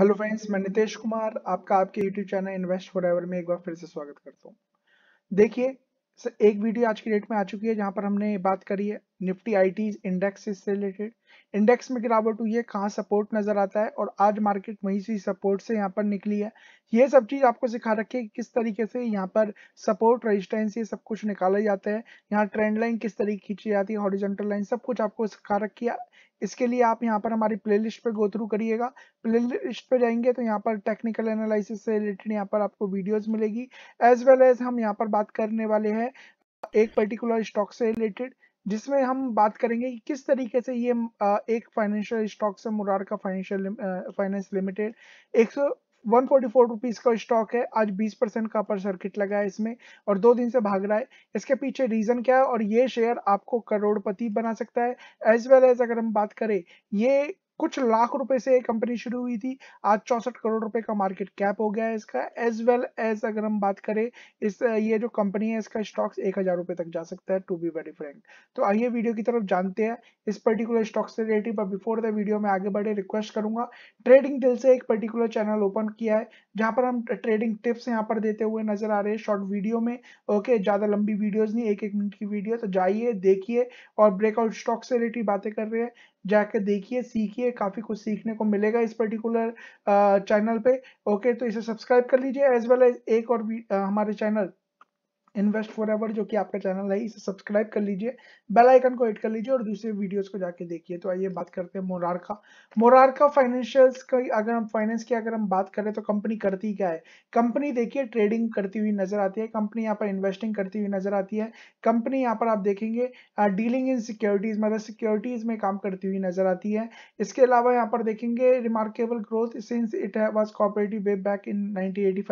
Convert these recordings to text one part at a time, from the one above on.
hello friends मैं नितेश कुमार आपका आपके यूट्यूब चैनल इन्वेस्ट फॉर में एक बार फिर से स्वागत करता हूँ देखिए एक वीडियो आज की डेट में आ चुकी है जहां पर हमने बात करी है निफ्टी आईटी इंडेक्स से रिलेटेड इंडेक्स में गिरावट हुई है कहाँ सपोर्ट नजर आता है और आज मार्केट वहीं से सपोर्ट से यहाँ पर निकली है ये सब चीज आपको सिखा रखी है कि किस तरीके से यहाँ पर सपोर्ट रेजिस्टेंस ये सब कुछ निकाला जाता है यहाँ ट्रेंड लाइन किस तरीके खींची जाती है हॉरिजेंटल लाइन सब कुछ आपको सिखा रखी है इसके लिए आप यहाँ पर हमारी प्लेलिस्ट पर गो थ्रू करिएगा प्लेलिस्ट पर जाएंगे तो यहाँ पर टेक्निकल एनालिसिस से रिलेटेड यहाँ पर आपको वीडियोस मिलेगी एज वेल एज हम यहाँ पर बात करने वाले हैं एक पर्टिकुलर स्टॉक से रिलेटेड जिसमें हम बात करेंगे कि किस तरीके से ये एक फाइनेंशियल स्टॉक से मुरार का फाइनेंशियल फाइनेंस लिमिटेड एक सौ वन फोर्टी फोर रुपीज का स्टॉक है आज बीस परसेंट का पर सर्किट लगा है इसमें और दो दिन से भाग रहा है इसके पीछे रीजन क्या है और ये शेयर आपको करोड़पति बना सकता है एज वेल एज अगर हम बात करें ये कुछ लाख रुपए से ये कंपनी शुरू हुई थी आज चौसठ करोड़ रुपए का मार्केट कैप हो गया है इसका एज वेल एज अगर हम बात करें इस ये जो कंपनी है इसका स्टॉक्स एक हजार रुपए तक जा सकता है टू बी वेरी फ्रेंक तो आइए वीडियो की तरफ जानते हैं इस पर्टिकुलर स्टॉक से रिलेटेड पर बिफोर द वीडियो में आगे बढ़े रिक्वेस्ट करूंगा ट्रेडिंग दिल से एक पर्टिकुलर चैनल ओपन किया है जहां पर हम ट्रेडिंग टिप्स यहाँ पर देते हुए नजर आ रहे हैं शॉर्ट वीडियो में ओके ज्यादा लंबी वीडियोज नहीं एक एक मिनट की वीडियो तो जाइए देखिए और ब्रेकआउट स्टॉक से रिलेटेड बातें कर रहे हैं जाके देखिए सीखिए काफ़ी कुछ सीखने को मिलेगा इस पर्टिकुलर चैनल पे ओके तो इसे सब्सक्राइब कर लीजिए एज वेल एज एक और आ, हमारे चैनल इन्वेस्ट फॉर एवर जो कि आपका चैनल है इसे सब्सक्राइब कर लीजिए बेल आइकन को हिट कर लीजिए और दूसरे वीडियोस को जाके देखिए तो आइए बात करते हैं मोरारका मोरारका फाइनेंशियल्स का अगर हम फाइनेंस की अगर हम बात करें तो कंपनी करती क्या है कंपनी देखिए ट्रेडिंग करती हुई नजर आती है कंपनी यहाँ पर इन्वेस्टिंग करती हुई नजर आती है कंपनी यहाँ पर आप देखेंगे डीलिंग इन सिक्योरिटीज मतलब सिक्योरिटीज में काम करती हुई नजर आती है इसके अलावा यहाँ पर देखेंगे remarkable growth since it was cooperative way back in nineteen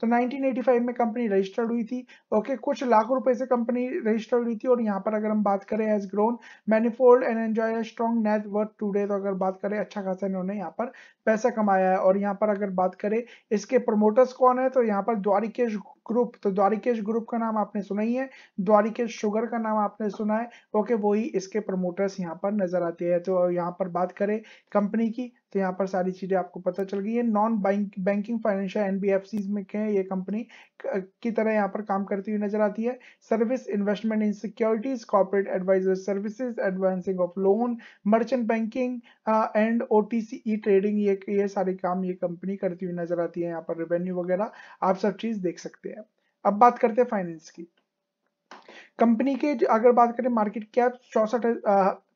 तो नाइनटीन में कंपनी रजिस्टर्ड हुई थी और ओके okay, कुछ लाख रुपए से कंपनी रजिस्टर हुई थी और यहाँ पर अगर हम बात करें as grown manifold and enjoy strong net today तो अगर बात करें अच्छा खासा इन्होंने यहाँ पर पैसा कमाया है और यहाँ पर अगर बात करें इसके प्रमोटर्स कौन है तो यहाँ पर द्वारिकेश ग्रुप तो द्वारिकेश ग्रुप का नाम आपने सुना ही है द्वारिकेश शुगर का नाम आपने सुना है ओके वही इसके प्रमोटर्स यहाँ पर नजर आते हैं तो यहाँ पर बात करें कंपनी की तो यहाँ पर सारी चीजें आपको पता चल गई है नॉन बैंकिंग फाइनेंशियल एनबीएफसी में क्या ये कंपनी की तरह यहाँ पर काम करती हुई नजर आती है service investment in securities corporate advisor services advancing of loan merchant banking and O E trading ये ये सारे काम ये कंपनी करती हुई नजर आती है यहाँ पर रेवेन्यू वगैरह आप सब चीज देख सकते हैं अब बात करते हैं फाइनेंस की कंपनी के अगर बात करें मार्केट कैप चौसठ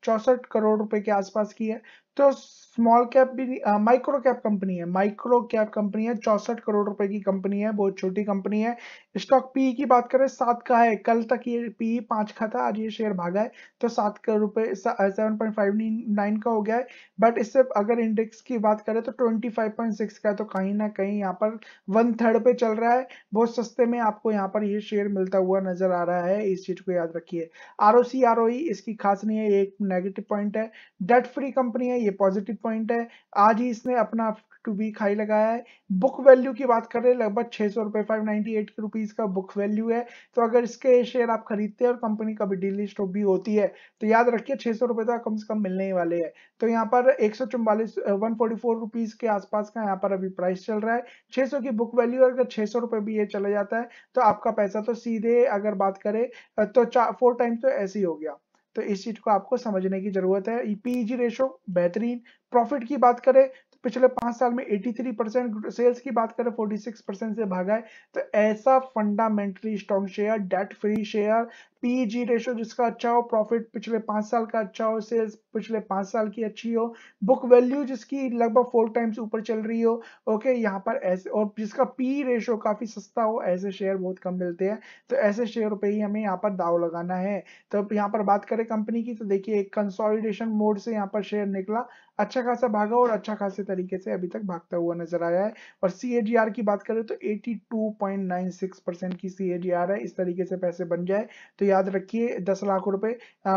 चौसठ करोड़ रुपए के आसपास की है तो स्मॉल कैप भी माइक्रो कैप कंपनी है माइक्रो कैप कंपनी है चौसठ करोड़ रुपए की कंपनी है बहुत छोटी कंपनी है स्टॉक पी e की बात करें सात का है कल तक ये पी e पांच का था आज ये शेयर भागा है तो सात का रुपए सेवन पॉइंट फाइव नाइन का हो गया है बट इससे अगर इंडेक्स की बात करें तो ट्वेंटी फाइव पॉइंट सिक्स का है तो कहीं ना कहीं यहाँ पर वन थर्ड पे चल रहा है बहुत सस्ते में आपको यहाँ पर ये शेयर मिलता हुआ नजर आ रहा है इस चीज को याद रखिए R O C R O इसकी खास नहीं है एक नेगेटिव पॉइंट है डेट फ्री कंपनी है ये पॉजिटिव पॉइंट है आज ही इसने अपना टू बी खाई लगाया है बुक वैल्यू की बात कर रहे हैं लगभग छह सौ रुपए फाइव नाइनटी एट रुपीज़ का बुक वैल्यू है तो अगर इसके शेयर आप खरीदते हैं और कंपनी कभी डीलिस्ट भी होती है तो याद रखिए छह सौ रुपए तो कम से कम मिलने ही वाले हैं तो यहाँ पर एक सौ चौवालीस वन फोर्टी फोर रुपीज़ के आसपास का यहाँ पर अभी प्राइस चल रहा है छह सौ की बुक वैल्यू अगर छह सौ रुपए भी ये चला जाता है तो आपका पैसा तो सीधे अगर बात करें तो चार फोर टाइम तो ऐसे ही हो गया तो इस चीज को आपको समझने की जरूरत है पीईजी e रेशो e बेहतरीन प्रॉफिट की बात करें तो पिछले पांच साल में 83 परसेंट सेल्स की बात करें 46 परसेंट से भागा है तो ऐसा fundamentally strong share debt free share PG ratio e जिसका अच्छा हो प्रॉफिट पिछले पांच साल का अच्छा हो सेल्स पिछले पांच साल की अच्छी हो बुक वैल्यू जिसकी लगभग फोर टाइम्स ऊपर चल रही हो ओके यहाँ पर ऐसे और जिसका पी रेशो काफ़ी सस्ता हो ऐसे शेयर बहुत कम मिलते हैं तो ऐसे शेयर पे ही हमें यहाँ पर दाव लगाना है तो यहाँ पर बात करें कंपनी की तो देखिए एक मोड से यहाँ पर शेयर निकला अच्छा खासा भागा और अच्छा खासे तरीके से अभी तक भागता हुआ नजर आया है और सी की बात करें तो एटी परसेंट की सी है इस तरीके से पैसे बन जाए तो याद रखिए दस लाख रुपए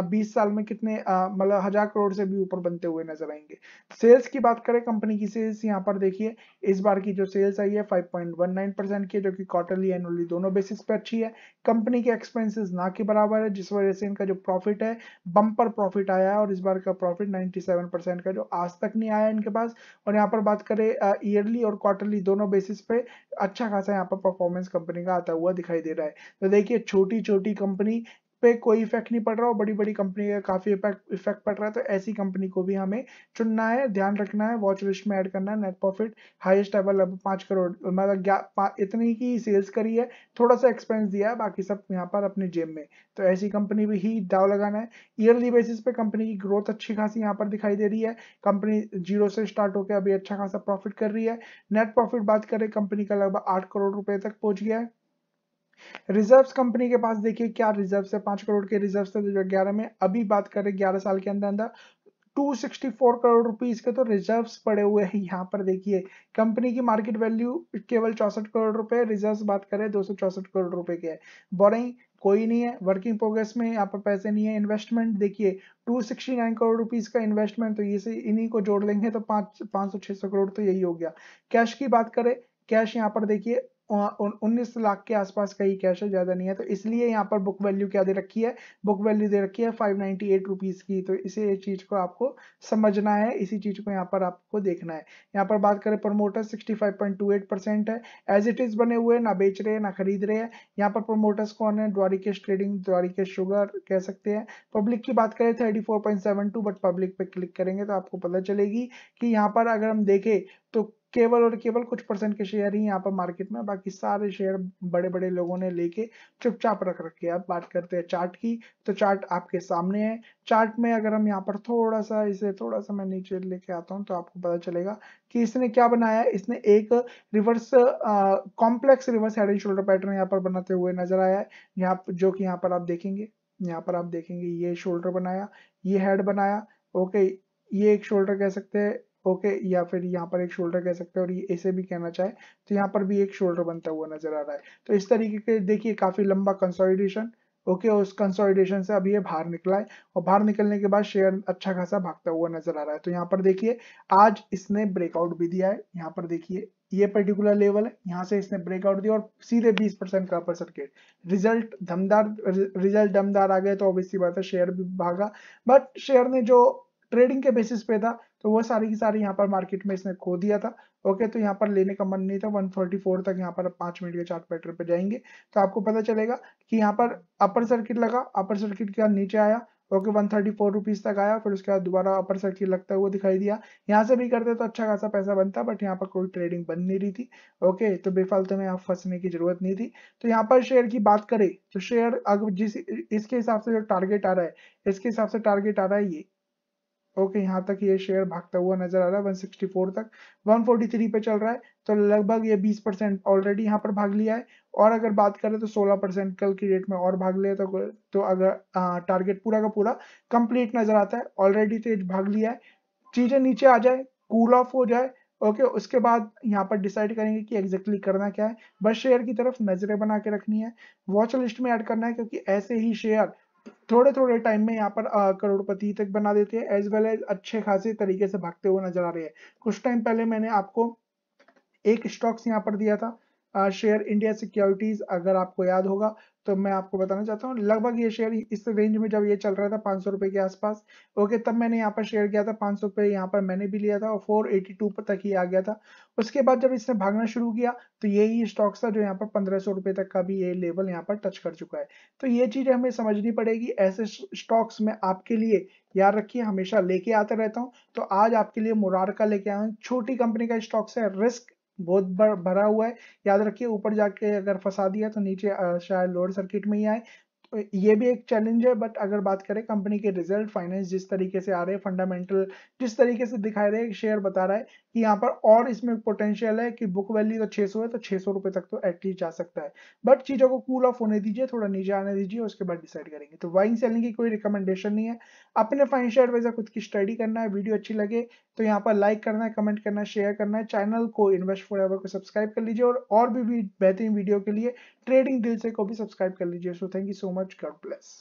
बीस साल में कितने मतलब हजार करोड़ से भी ऊपर बनते हुए नजर आएंगे सेल्स की बात करें कंपनी की सेल्स यहाँ पर देखिए इस बार की जो सेल्स आई है 5.19 परसेंट की जो कि क्वार्टरली एनुअली दोनों बेसिस पे अच्छी है कंपनी के एक्सपेंसिस ना के बराबर है जिस वजह से इनका जो प्रॉफिट है बम्पर प्रॉफिट आया है और इस बार का प्रॉफिट 97 का जो आज तक नहीं आया इनके पास और यहाँ पर बात करें ईयरली और क्वार्टरली दोनों बेसिस पे अच्छा खासा यहाँ पर परफॉर्मेंस कंपनी का आता हुआ दिखाई दे रहा है तो देखिए छोटी छोटी कंपनी पे कोई इफेक्ट नहीं पड़ रहा और बड़ी बड़ी कंपनी का काफी इफेक्ट पड़ रहा है तो ऐसी कंपनी को भी हमें चुनना है ध्यान रखना है वॉच लिस्ट में ऐड करना है नेट प्रॉफिट हाईएस्ट लेवल लगभग पांच करोड़ मतलब इतनी की सेल्स करी है थोड़ा सा एक्सपेंस दिया है बाकी सब यहाँ पर अपने जेब में तो ऐसी कंपनी भी ही दाव लगाना है ईयरली बेसिस पे कंपनी की ग्रोथ अच्छी खासी यहाँ पर दिखाई दे रही है कंपनी जीरो से स्टार्ट होकर अभी अच्छा खासा प्रॉफिट कर रही है नेट प्रॉफिट बात करें कंपनी का लगभग आठ करोड़ रुपए तक पहुंच गया है रिजर्व्स कंपनी के पास देखिए क्या रिजर्व्स है पांच करोड़ के रिजर्व्स थे दो ग्यारह में अभी बात करें ग्यारह साल के अंदर अंदर 264 करोड़ रुपीस के तो रिजर्व्स पड़े हुए हैं यहाँ पर देखिए कंपनी की मार्केट वैल्यू केवल चौसठ करोड़ रुपए रिजर्व्स बात करें दो करोड़ रुपए के है बोरिंग कोई नहीं है वर्किंग प्रोग्रेस में यहाँ पर पैसे नहीं है इन्वेस्टमेंट देखिए 269 करोड़ रुपीस का इन्वेस्टमेंट तो ये से इन्हीं को जोड़ लेंगे तो पांच पांच सौ करोड़ तो यही हो गया कैश की बात करें कैश यहाँ पर देखिए उन्नीस लाख के आसपास का ही कैश है ज़्यादा नहीं है तो इसलिए यहाँ पर बुक वैल्यू क्या दे रखी है बुक वैल्यू दे रखी है फाइव नाइन्टी एट रुपीज़ की तो इसे चीज़ को आपको समझना है इसी चीज़ को यहाँ पर आपको देखना है यहाँ पर बात करें promoter sixty five point two eight percent है एज इट इज़ बने हुए ना बेच रहे हैं ना खरीद रहे हैं यहाँ पर प्रमोटर्स कौन है द्वारिकेश ट्रेडिंग द्वारिकेश शुगर कह सकते हैं पब्लिक की बात करें thirty four point seven two but public पे क्लिक करेंगे तो आपको पता चलेगी कि यहाँ पर अगर हम देखें तो केवल और केवल कुछ परसेंट के शेयर ही यहाँ पर मार्केट में बाकी सारे शेयर बड़े बड़े लोगों ने लेके चुपचाप रख रखे अब बात करते हैं चार्ट की तो चार्ट आपके सामने है चार्ट में अगर हम यहाँ पर थोड़ा सा इसे थोड़ा सा मैं नीचे लेके आता हूँ तो आपको पता चलेगा कि इसने क्या बनाया इसने एक reverse complex reverse head and shoulder pattern यहाँ पर बनाते हुए नजर आया है यहाँ जो कि यहाँ पर आप देखेंगे यहाँ पर आप देखेंगे ये शोल्डर बनाया ये हेड बनाया ओके ये एक शोल्डर कह सकते हैं ओके या फिर यहाँ पर एक शोल्डर कह सकते हैं और ये ऐसे भी कहना चाहे तो यहाँ पर भी एक शोल्डर बनता हुआ नजर आ रहा है तो इस तरीके के देखिए काफी लंबा कंसोलिडेशन ओके okay, उस कंसोलिडेशन से अभी ये बाहर निकला है और बाहर निकलने के बाद शेयर अच्छा खासा भागता हुआ नजर आ रहा है तो यहाँ पर देखिए आज इसने ब्रेकआउट भी दिया है यहाँ पर देखिए ये पर्टिकुलर लेवल है यहाँ से इसने ब्रेकआउट दिया और सीधे 20 परसेंट का अपर सर्किट रिजल्ट दमदार रिजल्ट दमदार आ गए तो ऑब्वियसली बात है शेयर भी भागा बट शेयर ने जो ट्रेडिंग के बेसिस पे था तो वो सारी की सारी यहाँ पर मार्केट में इसने खो दिया था ओके तो यहाँ पर लेने का मन नहीं था 144 तक यहाँ पर पांच मिनट के चार्ट पैटर्न पे जाएंगे तो आपको पता चलेगा कि यहाँ पर अपर सर्किट लगा अपर सर्किट के नीचे आया okay one thirty four rupees तक आया फिर उसके बाद दोबारा अपर सर्किट लगता हुआ दिखाई दिया यहाँ से भी करते तो अच्छा खासा पैसा बनता बट यहाँ पर कोई ट्रेडिंग बन नहीं रही थी ओके तो बेफालतू में यहाँ फंसने की जरूरत नहीं थी तो यहाँ पर शेयर की बात करें तो शेयर अगर जिस इसके हिसाब से जो टारगेट आ रहा है इसके हिसाब से टारगेट आ रहा है ये ओके okay, यहाँ तक ये शेयर भागता हुआ नजर आ रहा है 164 तक 143 पे चल रहा है तो लगभग ये 20 परसेंट ऑलरेडी यहाँ पर भाग लिया है और अगर बात करें तो 16 परसेंट कल की डेट में और भाग लिया तो तो अगर टारगेट तो पूरा का पूरा कंप्लीट नजर आता है ऑलरेडी तो भाग लिया है चीजें नीचे आ जाए कूल ऑफ हो जाए ओके okay, उसके बाद यहाँ पर डिसाइड करेंगे कि एग्जैक्टली exactly करना क्या है बस शेयर की तरफ नजरें बना के रखनी है वॉच लिस्ट में ऐड करना है क्योंकि ऐसे ही शेयर थोड़े थोड़े टाइम में यहाँ पर करोड़पति तक बना देते हैं एज वेल एज अच्छे खासे तरीके से भागते हुए नजर आ रहे हैं कुछ टाइम पहले मैंने आपको एक स्टॉक्स यहाँ पर दिया था शेयर इंडिया सिक्योरिटीज अगर आपको याद होगा तो मैं आपको बताना चाहता हूँ लगभग ये शेयर इस रेंज में जब ये चल रहा था पाँच सौ रुपये के आसपास ओके तब मैंने यहाँ पर शेयर किया था पाँच सौ रुपये यहाँ पर मैंने भी लिया था और फोर एटी टू तक ही आ गया था उसके बाद जब इसने भागना शुरू किया तो यही स्टॉक था जो यहाँ पर पंद्रह सौ रुपये तक का भी ये लेवल यहाँ पर टच कर चुका है तो ये चीज़ हमें समझनी पड़ेगी ऐसे स्टॉक्स में आपके लिए याद रखिए हमेशा लेके आते रहता हूँ तो आज आपके लिए मुरार का लेके आया हूँ छोटी कंपनी का स्टॉक्स है रिस्क बहुत भरा हुआ है याद रखिए ऊपर जाके अगर फंसा दिया तो नीचे शायद लोअर सर्किट में ही आए ये भी एक चैलेंज है बट अगर बात करें कंपनी के रिजल्ट फाइनेंस जिस तरीके से आ रहे हैं फंडामेंटल जिस तरीके से दिखाई रहे शेयर बता रहा है कि यहाँ पर और इसमें पोटेंशियल है कि बुक वैल्यू तो 600 है तो 600 रुपए तक तो एटलीस्ट जा सकता है बट चीज़ों को कूल ऑफ होने दीजिए थोड़ा नीचे आने दीजिए उसके बाद डिसाइड करेंगे तो वाइंग सेलिंग की कोई रिकमेंडेशन नहीं है अपने फाइनेंशियल एडवाइजर खुद की स्टडी करना है वीडियो अच्छी लगे तो यहाँ पर लाइक करना है कमेंट करना है शेयर करना है चैनल को इन्वेस्ट फॉर को सब्सक्राइब कर लीजिए और, और भी बेहतरीन वीडियो के लिए ट्रेडिंग दिल से को भी सब्सक्राइब कर लीजिए so thank you so much God bless